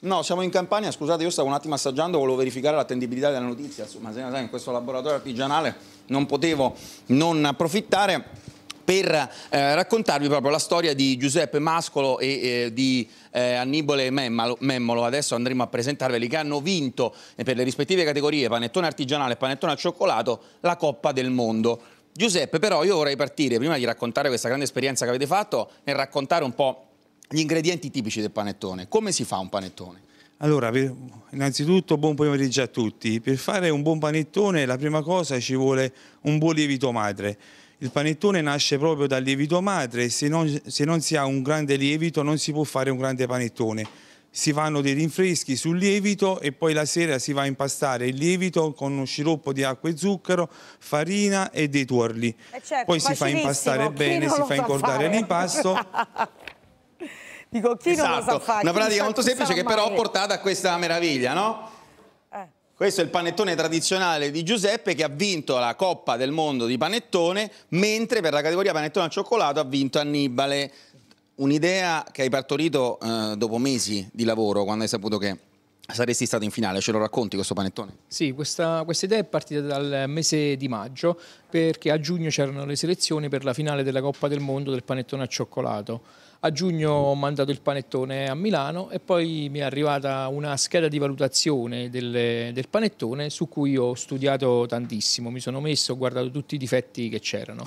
No, siamo in campagna, scusate, io stavo un attimo assaggiando, volevo verificare l'attendibilità della notizia, insomma, se sai, in questo laboratorio artigianale non potevo non approfittare per eh, raccontarvi proprio la storia di Giuseppe Mascolo e eh, di eh, Annibale Memmolo, adesso andremo a presentarveli, che hanno vinto eh, per le rispettive categorie panettone artigianale e panettone al cioccolato la Coppa del Mondo. Giuseppe, però io vorrei partire, prima di raccontare questa grande esperienza che avete fatto, nel raccontare un po' gli ingredienti tipici del panettone. Come si fa un panettone? Allora, innanzitutto buon pomeriggio a tutti. Per fare un buon panettone la prima cosa ci vuole un buon lievito madre. Il panettone nasce proprio dal lievito madre e se non, se non si ha un grande lievito non si può fare un grande panettone. Si fanno dei rinfreschi sul lievito e poi la sera si va a impastare il lievito con uno sciroppo di acqua e zucchero, farina e dei tuorli. Eh certo, poi si fa impastare bene, si fa incordare l'impasto Dico, chi esatto. non lo sa esatto. fare? Una pratica molto semplice che però portato a questa meraviglia, no? Eh. Questo è il panettone tradizionale di Giuseppe che ha vinto la Coppa del Mondo di panettone, mentre per la categoria panettone al cioccolato ha vinto Annibale. Un'idea che hai partorito eh, dopo mesi di lavoro, quando hai saputo che saresti stato in finale, ce lo racconti questo panettone? Sì, questa, questa idea è partita dal mese di maggio perché a giugno c'erano le selezioni per la finale della Coppa del Mondo del panettone a cioccolato. A giugno ho mandato il panettone a Milano e poi mi è arrivata una scheda di valutazione del, del panettone su cui ho studiato tantissimo, mi sono messo, ho guardato tutti i difetti che c'erano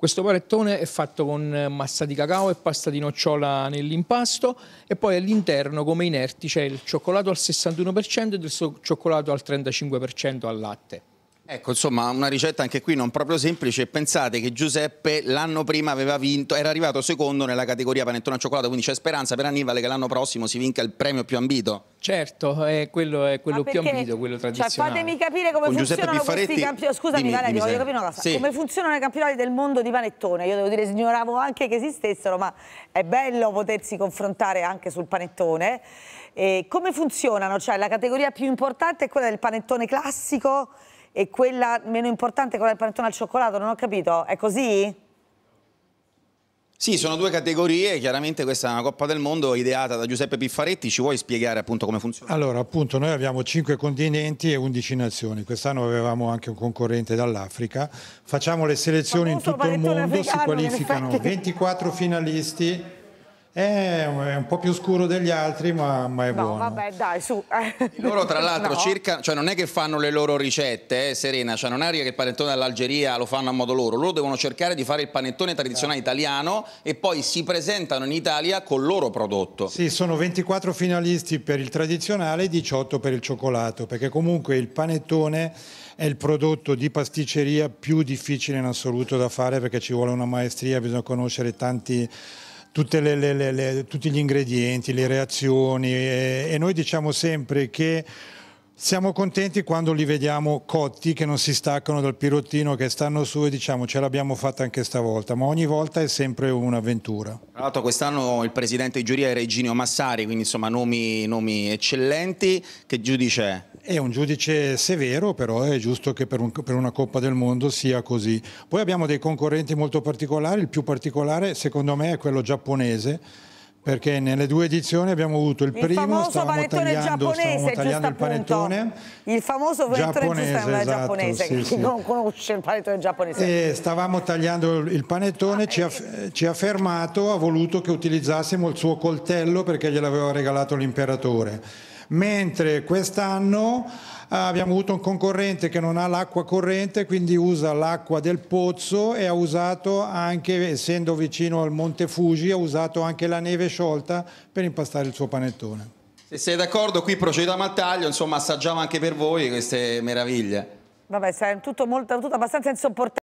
questo panettone è fatto con massa di cacao e pasta di nocciola nell'impasto e poi all'interno come inerti c'è il cioccolato al 61% e del cioccolato al 35% al latte. Ecco, insomma, una ricetta anche qui non proprio semplice. Pensate che Giuseppe l'anno prima aveva vinto, era arrivato secondo nella categoria panettone al cioccolato, quindi c'è speranza per Annibale che l'anno prossimo si vinca il premio più ambito. Certo, è quello, è quello più ambito, quello cioè, tradizionale. Cioè, fatemi capire come Con funzionano questi campionati. Scusami, dimmi, Valerio, voglio capire una cosa. Sì. Come funzionano i campionati del mondo di panettone? Io devo dire, ignoravo anche che esistessero, ma è bello potersi confrontare anche sul panettone. E come funzionano? Cioè, la categoria più importante è quella del panettone classico e quella meno importante, quella del panettone al cioccolato, non ho capito, è così? Sì, sono due categorie, chiaramente questa è una Coppa del Mondo ideata da Giuseppe Piffaretti, ci vuoi spiegare appunto come funziona? Allora, appunto, noi abbiamo 5 continenti e 11 nazioni, quest'anno avevamo anche un concorrente dall'Africa, facciamo le selezioni in tutto il mondo, si qualificano 24 finalisti eh, è un po' più scuro degli altri, ma, ma è no, buono. Vabbè, dai, su. loro, tra l'altro, no. circa, cioè non è che fanno le loro ricette, eh, Serena, cioè non è che il panettone dall'Algeria lo fanno a modo loro. Loro devono cercare di fare il panettone tradizionale sì. Esatto. italiano e poi si presentano in Italia col loro prodotto. Sì, sono 24 finalisti per il tradizionale e 18 per il cioccolato, perché comunque il panettone è il prodotto di pasticceria più difficile in assoluto da fare perché ci vuole una maestria, bisogna conoscere tanti le, le, le, tutti gli ingredienti, le reazioni e, e noi diciamo sempre che siamo contenti quando li vediamo cotti che non si staccano dal pirottino, che stanno su e diciamo ce l'abbiamo fatta anche stavolta, ma ogni volta è sempre un'avventura. Tra l'altro quest'anno il presidente di giuria è Reginio Massari, quindi insomma nomi, nomi eccellenti. Che giudice è? È un giudice severo, però è giusto che per, un, per, una Coppa del Mondo sia così. Poi abbiamo dei concorrenti molto particolari, il più particolare secondo me è quello giapponese. Perché nelle due edizioni abbiamo avuto il, il primo stavamo tagliando, stavamo tagliando il panettone il famoso panettone esatto, giapponese sì, sì. non conosce il panettone giapponese e eh, stavamo tagliando il panettone ah, ci, ha, eh. ci ha fermato ha voluto che utilizzassimo il suo coltello perché gliel'aveva regalato l'imperatore mentre quest'anno eh, abbiamo avuto un concorrente che non ha l'acqua corrente, quindi usa l'acqua del pozzo e ha usato anche, essendo vicino al Monte Fuji, ha usato anche la neve sciolta per impastare il suo panettone. Se sei d'accordo, qui procediamo al taglio, insomma assaggiamo anche per voi queste meraviglie. Vabbè, è tutto, molto, tutto abbastanza insopportabile.